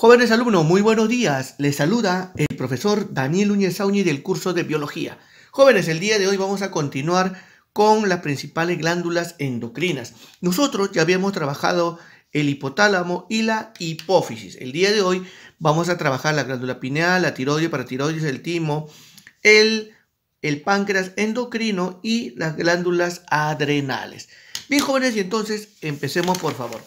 Jóvenes alumnos, muy buenos días. Les saluda el profesor Daniel Núñez del curso de Biología. Jóvenes, el día de hoy vamos a continuar con las principales glándulas endocrinas. Nosotros ya habíamos trabajado el hipotálamo y la hipófisis. El día de hoy vamos a trabajar la glándula pineal, la tiroides, tiroides el timo, el, el páncreas endocrino y las glándulas adrenales. Bien, jóvenes, y entonces empecemos por favor.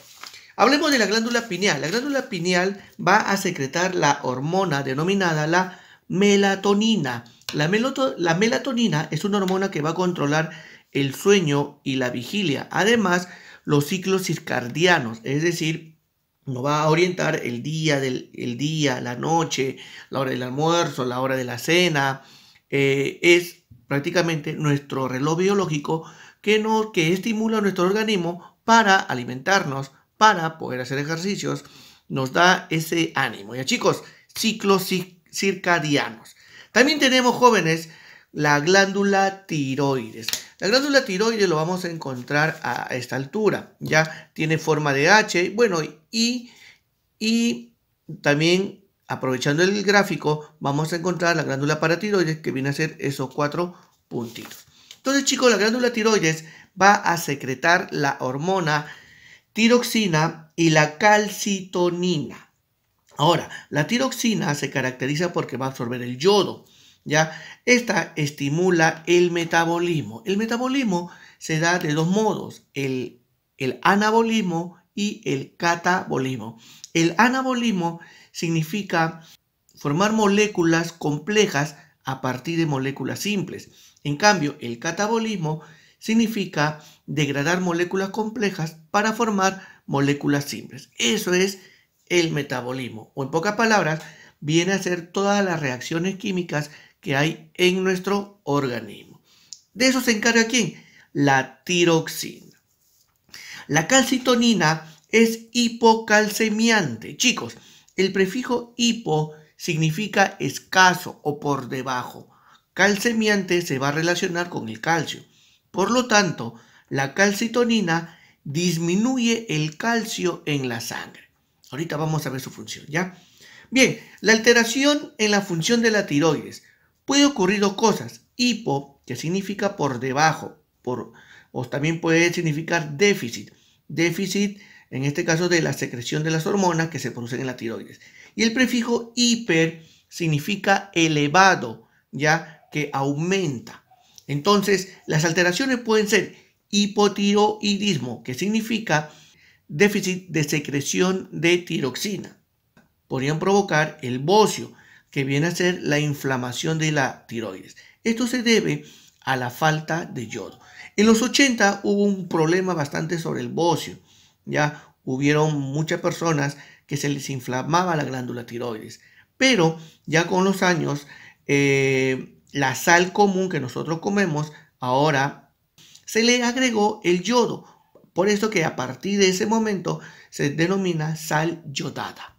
Hablemos de la glándula pineal. La glándula pineal va a secretar la hormona denominada la melatonina. La, melatonina es una hormona que va a controlar el sueño y la vigilia. Además, los ciclos circadianos, es decir, nos va a orientar el día, del, día, la noche, la hora del almuerzo, la hora de la cena. Eh, es prácticamente nuestro reloj biológico que, nos, que estimula nuestro organismo para alimentarnos, para poder hacer ejercicios, nos da ese ánimo. Ya chicos, ciclos circadianos. También tenemos jóvenes la glándula tiroides. La glándula tiroides lo vamos a encontrar a esta altura. Ya tiene forma de H. Bueno, y, y también aprovechando el gráfico, vamos a encontrar la glándula paratiroides que viene a ser esos cuatro puntitos. Entonces, chicos, la glándula tiroides va a secretar la hormona tiroxina y la calcitonina. Ahora, la tiroxina se caracteriza porque va a absorber el yodo, ¿ya? Esta estimula el metabolismo. El metabolismo se da de dos modos, el, el anabolismo y el catabolismo. El anabolismo significa formar moléculas complejas a partir de moléculas simples. En cambio, el catabolismo significa degradar moléculas complejas para formar moléculas simples. Eso es el metabolismo, o en pocas palabras, viene a ser todas las reacciones químicas que hay en nuestro organismo. De eso se encarga quién? La tiroxina. La calcitonina es hipocalcemiante. Chicos, el prefijo hipo significa escaso o por debajo. Calcemiante se va a relacionar con el calcio. Por lo tanto, la calcitonina disminuye el calcio en la sangre. Ahorita vamos a ver su función, ¿ya? Bien, la alteración en la función de la tiroides. Puede ocurrir dos cosas. Hipo, que significa por debajo, por, o también puede significar déficit. Déficit, en este caso, de la secreción de las hormonas que se producen en la tiroides. Y el prefijo hiper significa elevado, ya que aumenta. Entonces, las alteraciones pueden ser hipotiroidismo, que significa déficit de secreción de tiroxina. Podrían provocar el bocio, que viene a ser la inflamación de la tiroides. Esto se debe a la falta de yodo. En los 80 hubo un problema bastante sobre el bocio. Ya hubieron muchas personas que se les inflamaba la glándula tiroides. Pero ya con los años eh, la sal común que nosotros comemos, ahora se le agregó el yodo. Por eso que a partir de ese momento se denomina sal yodada.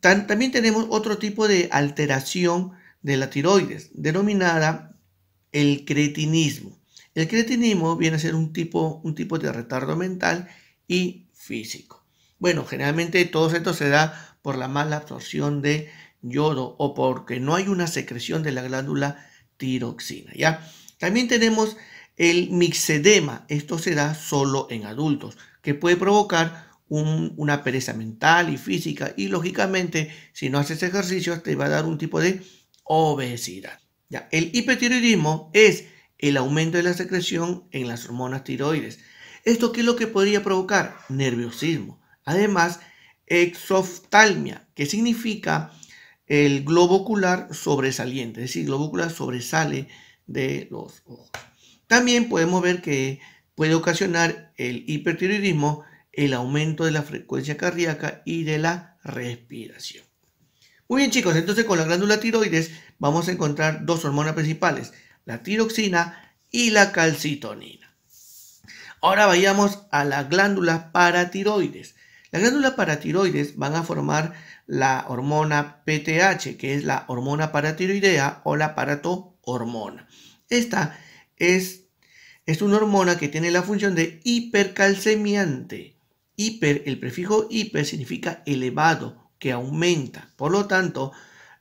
también tenemos otro tipo de alteración de la tiroides, denominada el cretinismo. El cretinismo viene a ser un tipo, un tipo de retardo mental y físico. Bueno, generalmente todo esto se da por la mala absorción de yodo o porque no hay una secreción de la glándula tiroxina. ¿ya? También tenemos el mixedema, esto se da solo en adultos, que puede provocar una pereza mental y física y lógicamente si no haces ejercicio te va a dar un tipo de obesidad. ¿ya? El hipertiroidismo es el aumento de la secreción en las hormonas tiroides. ¿Esto qué es lo que podría provocar? Nerviosismo. Además, exoftalmia, que significa el globo ocular sobresaliente, es decir, el globo ocular sobresale de los ojos. También podemos ver que puede ocasionar el hipertiroidismo, el aumento de la frecuencia cardíaca y de la respiración. Muy bien chicos, entonces con la glándula tiroides vamos a encontrar dos hormonas principales, la tiroxina y la calcitonina. Ahora vayamos a la glándula paratiroides. Las glándulas paratiroides van a formar la hormona PTH, que es la hormona paratiroidea o la paratohormona. Esta es, es una hormona que tiene la función de hipercalcemiante. Hiper, el prefijo hiper significa elevado, que aumenta. Por lo tanto,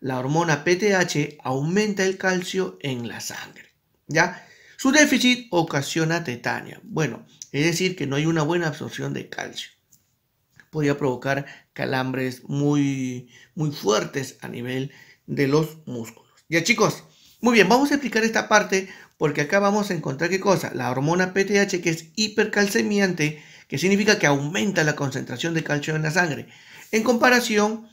la hormona PTH aumenta el calcio en la sangre. ¿Ya? Su déficit ocasiona tetania. Bueno, es decir, que no hay una buena absorción de calcio. Podría provocar calambres muy, muy fuertes a nivel de los músculos. Ya chicos, muy bien, vamos a explicar esta parte porque acá vamos a encontrar qué cosa, la hormona PTH que es hipercalcemiante, que significa que aumenta la concentración de calcio en la sangre, en comparación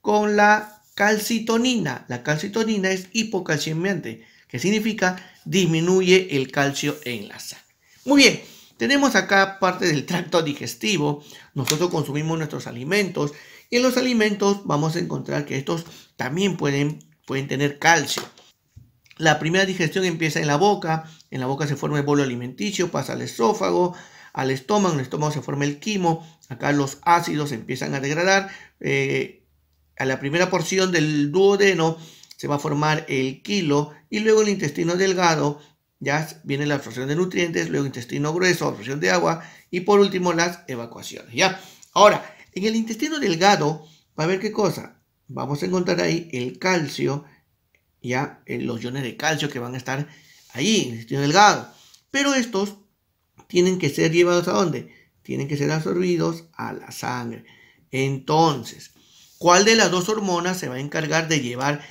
con la calcitonina. La calcitonina es hipocalcemiante, que significa disminuye el calcio en la sangre. Muy bien, tenemos acá parte del tracto digestivo. Nosotros consumimos nuestros alimentos y en los alimentos vamos a encontrar que estos también pueden, pueden tener calcio. La primera digestión empieza en la boca, en la boca se forma el bolo alimenticio, pasa al esófago, al estómago, en el estómago se forma el quimo, acá los ácidos empiezan a degradar, eh, a la primera porción del duodeno se va a formar el quilo y luego el intestino delgado ya viene la absorción de nutrientes, luego intestino grueso, absorción de agua y por último las evacuaciones. ¿ya? Ahora, en el intestino delgado, va a ver qué cosa. Vamos a encontrar ahí el calcio, ya los iones de calcio que van a estar ahí en el intestino delgado. Pero estos tienen que ser llevados a dónde? Tienen que ser absorbidos a la sangre. Entonces, ¿cuál de las dos hormonas se va a encargar de llevar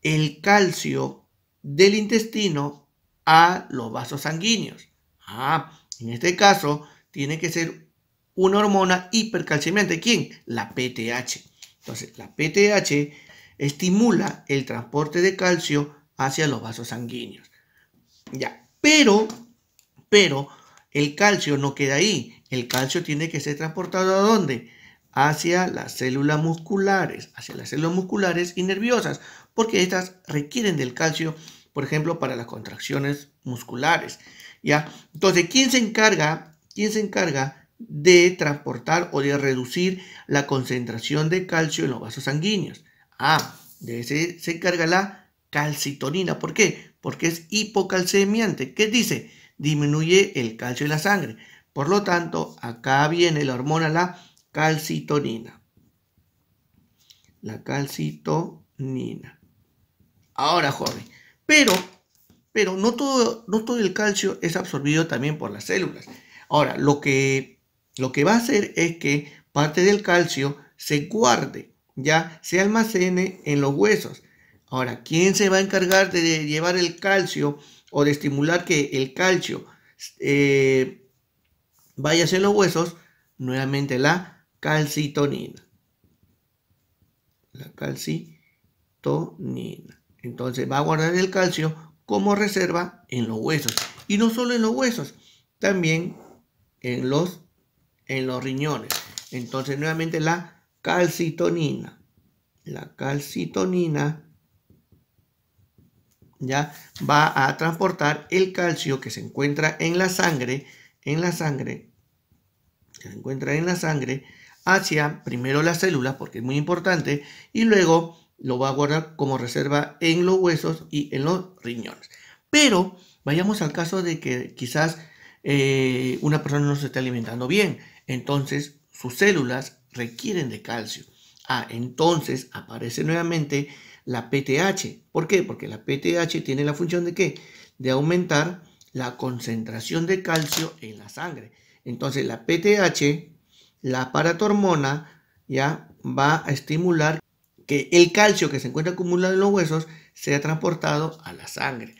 el calcio del intestino a los vasos sanguíneos. Ah, en este caso, tiene que ser una hormona hipercalcemiante. ¿Quién? La PTH. Entonces, la PTH estimula el transporte de calcio hacia los vasos sanguíneos. Ya, pero, pero el calcio no queda ahí. El calcio tiene que ser transportado a dónde? Hacia las células musculares, hacia las células musculares y nerviosas, porque estas requieren del calcio por ejemplo, para las contracciones musculares. ¿ya? Entonces, ¿quién se encarga? ¿Quién se encarga de transportar o de reducir la concentración de calcio en los vasos sanguíneos? Ah, de ese se encarga la calcitonina. ¿Por qué? Porque es hipocalcemiante. ¿Qué dice? Disminuye el calcio en la sangre. Por lo tanto, acá viene la hormona, la calcitonina. La calcitonina. Ahora, joven, pero, pero no, todo, no todo el calcio es absorbido también por las células. Ahora, lo que, lo que va a hacer es que parte del calcio se guarde, ya se almacene en los huesos. Ahora, ¿quién se va a encargar de llevar el calcio o de estimular que el calcio eh, vaya hacia los huesos? Nuevamente la calcitonina. La calcitonina. Entonces va a guardar el calcio como reserva en los huesos. Y no solo en los huesos, también en los, en los riñones. Entonces nuevamente la calcitonina. La calcitonina ya va a transportar el calcio que se encuentra en la sangre, en la sangre, se encuentra en la sangre, hacia primero las células, porque es muy importante, y luego lo va a guardar como reserva en los huesos y en los riñones. Pero vayamos al caso de que quizás eh, una persona no se está alimentando bien, entonces sus células requieren de calcio. Ah, entonces aparece nuevamente la PTH. ¿Por qué? Porque la PTH tiene la función de qué? De aumentar la concentración de calcio en la sangre. Entonces la PTH, la paratormona, ya va a estimular que el calcio que se encuentra acumulado en los huesos sea transportado a la sangre.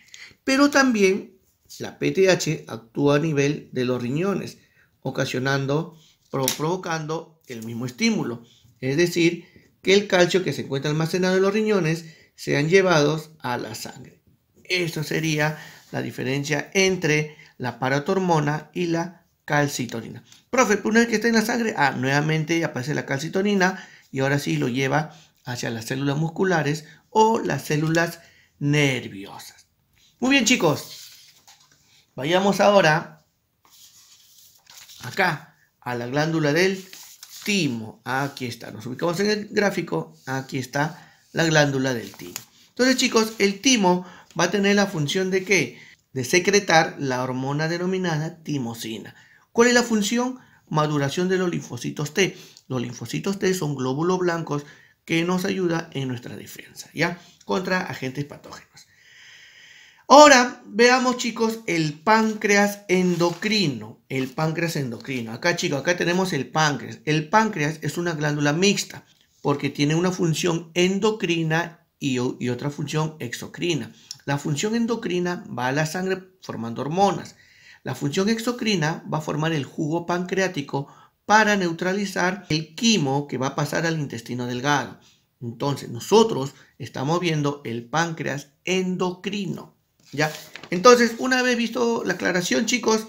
Pero también la PTH actúa a nivel de los riñones, ocasionando, provocando el mismo estímulo. Es decir, que el calcio que se encuentra almacenado en los riñones sean llevados a la sangre. Esto sería la diferencia entre la paratormona y la calcitonina. Profe, una vez que está en la sangre, ah, nuevamente aparece la calcitonina y ahora sí lo lleva hacia las células musculares o las células nerviosas. Muy bien chicos, vayamos ahora acá a la glándula del timo. Aquí está, nos ubicamos en el gráfico, aquí está la glándula del timo. Entonces chicos, el timo va a tener la función de qué? De secretar la hormona denominada timosina. ¿Cuál es la función? Maduración de los linfocitos T. Los linfocitos T son glóbulos blancos que nos ayuda en nuestra defensa, ¿ya? Contra agentes patógenos. Ahora veamos chicos el páncreas endocrino, el páncreas endocrino. Acá chicos, acá tenemos el páncreas. El páncreas es una glándula mixta porque tiene una función endocrina y, y otra función exocrina. La función endocrina va a la sangre formando hormonas. La función exocrina va a formar el jugo pancreático para neutralizar el quimo que va a pasar al intestino delgado. Entonces, nosotros estamos viendo el páncreas endocrino. ¿Ya? Entonces, una vez visto la aclaración, chicos,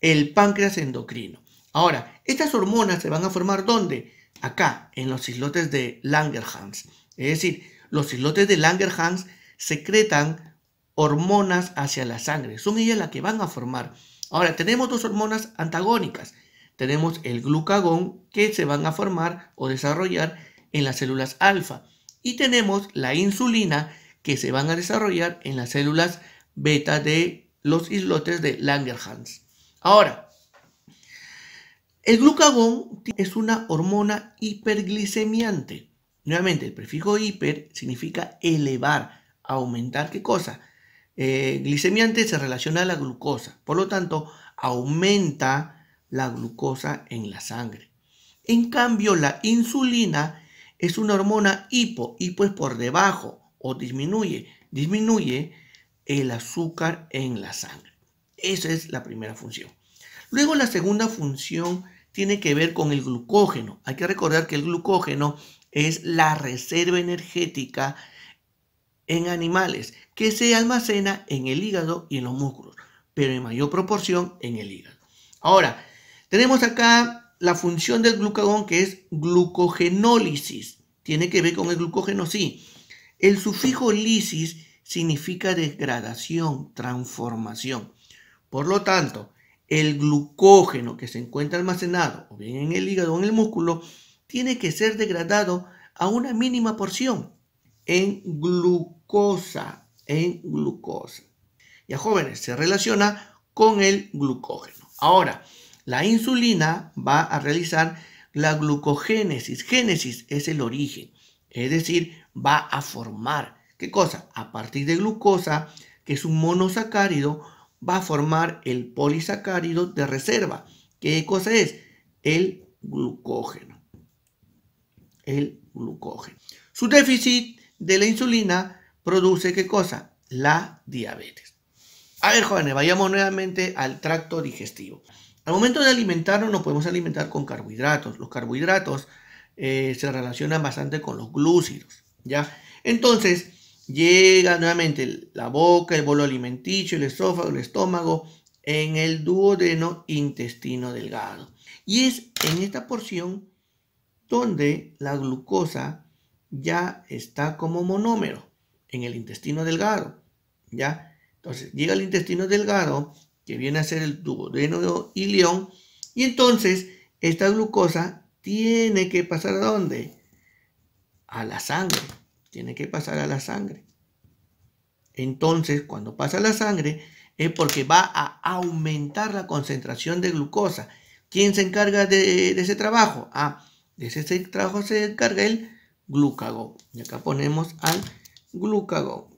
el páncreas endocrino. Ahora, estas hormonas se van a formar ¿dónde? Acá, en los islotes de Langerhans. Es decir, los islotes de Langerhans secretan hormonas hacia la sangre. Son ellas las que van a formar. Ahora, tenemos dos hormonas antagónicas tenemos el glucagón que se van a formar o desarrollar en las células alfa y tenemos la insulina que se van a desarrollar en las células beta de los islotes de Langerhans. Ahora, el glucagón es una hormona hiperglicemiante. Nuevamente, el prefijo hiper significa elevar, aumentar qué cosa. Eh, glicemiante se relaciona a la glucosa, por lo tanto, aumenta la glucosa en la sangre. En cambio, la insulina es una hormona hipo, y pues por debajo o disminuye, disminuye el azúcar en la sangre. Esa es la primera función. Luego la segunda función tiene que ver con el glucógeno. Hay que recordar que el glucógeno es la reserva energética en animales que se almacena en el hígado y en los músculos, pero en mayor proporción en el hígado. Ahora, tenemos acá la función del glucagón que es glucogenólisis. Tiene que ver con el glucógeno, sí. El sufijo lisis significa degradación, transformación. Por lo tanto, el glucógeno que se encuentra almacenado, o bien en el hígado o en el músculo, tiene que ser degradado a una mínima porción en glucosa, en glucosa. Ya jóvenes, se relaciona con el glucógeno. Ahora, la insulina va a realizar la glucogénesis. Génesis es el origen, es decir, va a formar. ¿Qué cosa? A partir de glucosa, que es un monosacárido, va a formar el polisacárido de reserva. ¿Qué cosa es? El glucógeno. El glucógeno. Su déficit de la insulina produce qué cosa? La diabetes. A ver, jóvenes, vayamos nuevamente al tracto digestivo. Al momento de alimentarnos nos podemos alimentar con carbohidratos. Los carbohidratos eh, se relacionan bastante con los glúcidos, ¿ya? Entonces, llega nuevamente la boca, el bolo alimenticio, el esófago, el estómago, en el duodeno intestino delgado. Y es en esta porción donde la glucosa ya está como monómero en el intestino delgado, ¿ya? Entonces, llega al intestino delgado que viene a ser el duodeno león, y entonces esta glucosa tiene que pasar a dónde? A la sangre, tiene que pasar a la sangre. Entonces, cuando pasa a la sangre, es porque va a aumentar la concentración de glucosa. ¿Quién se encarga de, ese trabajo? Ah, de ese, trabajo se encarga el glucagón. Y acá ponemos al glucagón.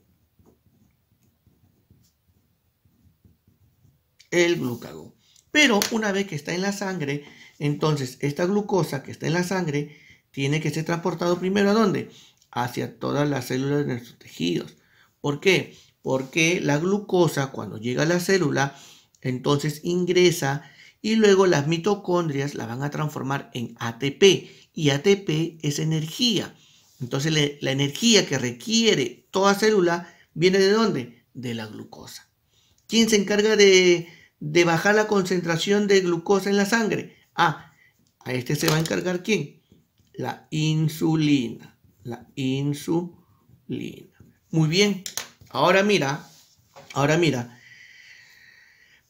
el glucagón. Pero una vez que está en la sangre, entonces esta glucosa que está en la sangre tiene que ser transportado primero a dónde? Hacia todas las células de nuestros tejidos. ¿Por qué? Porque la glucosa cuando llega a la célula, entonces ingresa y luego las mitocondrias la van a transformar en ATP y ATP es energía. Entonces la energía que requiere toda célula viene de dónde? De la glucosa. ¿Quién se encarga de de bajar la concentración de glucosa en la sangre? Ah, a este se va a encargar quién? La insulina. La insulina. Muy bien. Ahora mira, ahora mira.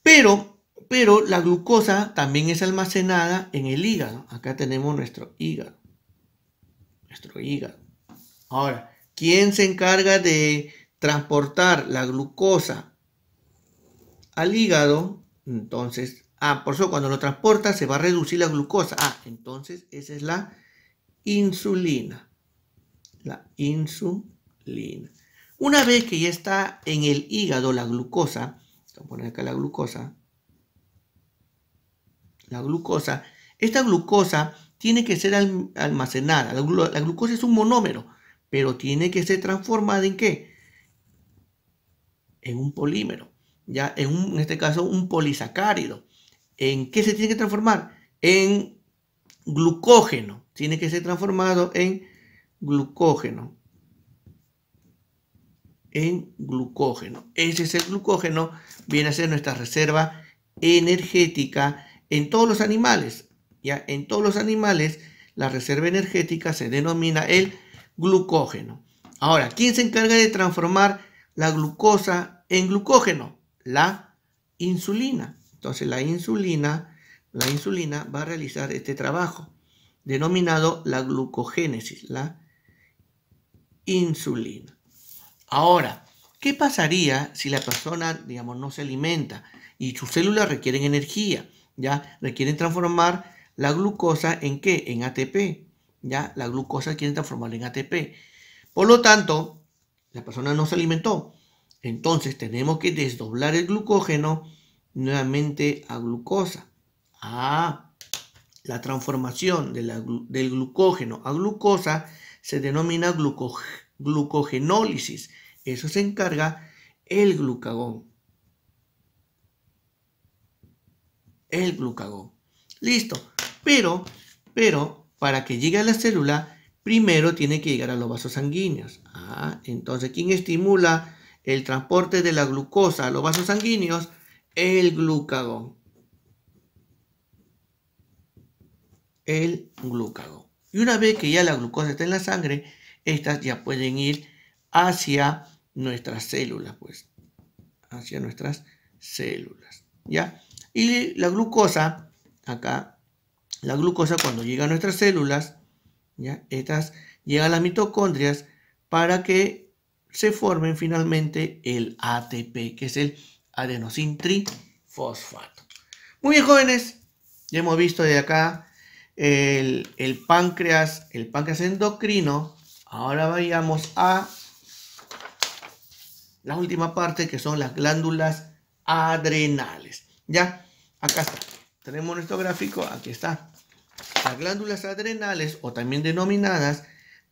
Pero, pero la glucosa también es almacenada en el hígado. Acá tenemos nuestro hígado. Nuestro hígado. Ahora, ¿quién se encarga de transportar la glucosa al hígado? Entonces, ah, por eso cuando lo transporta se va a reducir la glucosa. Ah, entonces esa es la insulina. La insulina. Una vez que ya está en el hígado la glucosa, vamos a poner acá la glucosa, la glucosa, esta glucosa tiene que ser almacenada. La, la glucosa es un monómero, pero tiene que ser transformada en qué? En un polímero ya en, este caso un polisacárido. ¿En qué se tiene que transformar? En glucógeno. Tiene que ser transformado en glucógeno. En glucógeno. Ese es el glucógeno, viene a ser nuestra reserva energética en todos los animales. Ya en todos los animales la reserva energética se denomina el glucógeno. Ahora, ¿quién se encarga de transformar la glucosa en glucógeno? la insulina. Entonces la insulina, la insulina va a realizar este trabajo denominado la glucogénesis, la insulina. Ahora, ¿qué pasaría si la persona, digamos, no se alimenta y sus células requieren energía? ¿Ya? Requieren transformar la glucosa en qué? En ATP. ¿Ya? La glucosa quiere transformarla en ATP. Por lo tanto, la persona no se alimentó entonces tenemos que desdoblar el glucógeno nuevamente a glucosa. Ah, la transformación del glucógeno a glucosa se denomina glucogenólisis. Eso se encarga el glucagón. El glucagón. Listo. Pero, pero, para que llegue a la célula, primero tiene que llegar a los vasos sanguíneos. Ah, entonces, ¿quién estimula? el transporte de la glucosa a los vasos sanguíneos, el glucagón. El glucagón. Y una vez que ya la glucosa está en la sangre, estas ya pueden ir hacia nuestras células, pues, hacia nuestras células, ¿ya? Y la glucosa, acá, la glucosa cuando llega a nuestras células, ¿ya? Estas llegan a las mitocondrias para que se formen finalmente el ATP, que es el adenosin trifosfato. Muy bien, jóvenes, ya hemos visto de acá el, páncreas, el páncreas endocrino. Ahora vayamos a la última parte que son las glándulas adrenales. Ya, acá está. Tenemos nuestro gráfico, aquí está. Las glándulas adrenales o también denominadas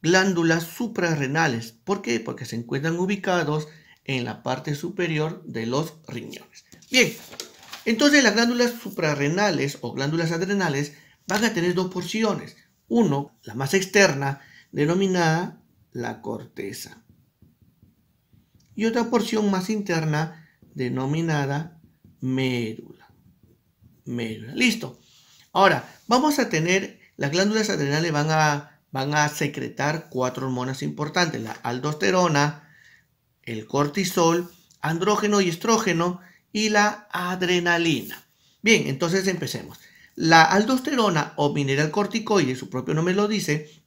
glándulas suprarrenales. ¿Por qué? Porque se encuentran ubicados en la parte superior de los riñones. Bien, entonces las glándulas suprarrenales o glándulas adrenales van a tener dos porciones. Uno, la más externa, denominada la corteza. Y otra porción más interna, denominada médula. Médula. Listo. Ahora, vamos a tener, las glándulas adrenales van a van a secretar cuatro hormonas importantes, la aldosterona, el cortisol, andrógeno y estrógeno y la adrenalina. Bien, entonces empecemos. La aldosterona o mineral corticoide, su propio nombre lo dice,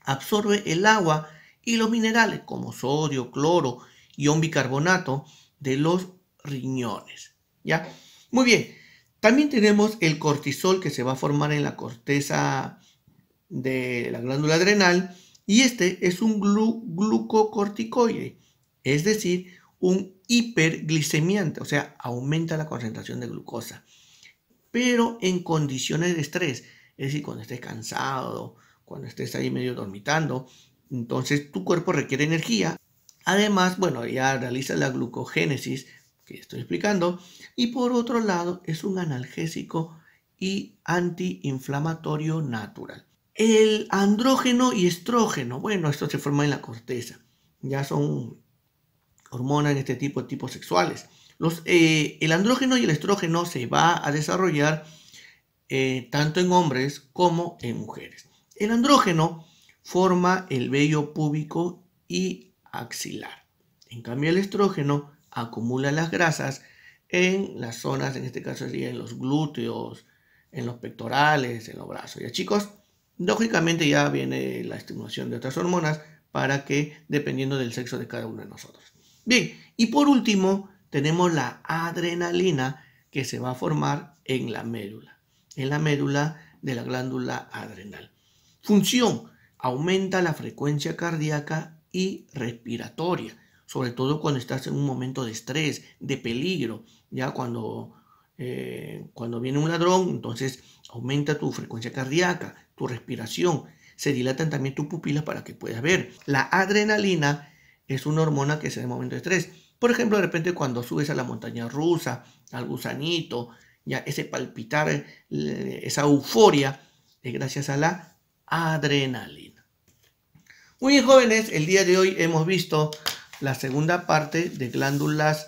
absorbe el agua y los minerales como sodio, cloro, un bicarbonato de los riñones. ¿Ya? Muy bien. También tenemos el cortisol que se va a formar en la corteza de la glándula adrenal y este es un glucocorticoide, es decir, un hiperglicemiante, o sea, aumenta la concentración de glucosa, pero en condiciones de estrés, es decir, cuando estés cansado, cuando estés ahí medio dormitando, entonces tu cuerpo requiere energía. Además, bueno, ya realiza la glucogénesis que estoy explicando y por otro lado es un analgésico y antiinflamatorio natural. El andrógeno y estrógeno, bueno, esto se forma en la corteza, ya son hormonas en este tipo, tipos sexuales. Los, eh, el andrógeno y el estrógeno se va a desarrollar eh, tanto en hombres como en mujeres. El andrógeno forma el vello púbico y axilar. En cambio, el estrógeno acumula las grasas en las zonas, en este caso sería en los glúteos, en los pectorales, en los brazos. Ya chicos, Lógicamente ya viene la estimulación de otras hormonas para que dependiendo del sexo de cada uno de nosotros. Bien, y por último tenemos la adrenalina que se va a formar en la médula, en la médula de la glándula adrenal. Función, aumenta la frecuencia cardíaca y respiratoria, sobre todo cuando estás en un momento de estrés, de peligro, ya cuando, eh, cuando viene un ladrón, entonces aumenta tu frecuencia cardíaca, tu respiración, se dilatan también tus pupilas para que puedas ver. La adrenalina es una hormona que se da en momento de estrés. Por ejemplo, de repente cuando subes a la montaña rusa, al gusanito, ya ese palpitar, eh, esa euforia, es gracias a la adrenalina. Muy bien, jóvenes, el día de hoy hemos visto la segunda parte de glándulas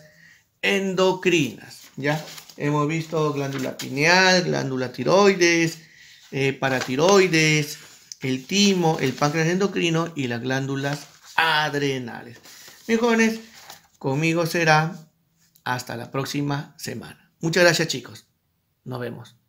endocrinas. Ya hemos visto glándula pineal, glándula tiroides, eh, para tiroides, el timo, el páncreas endocrino y las glándulas adrenales. Mis conmigo será hasta la próxima semana. Muchas gracias chicos. Nos vemos.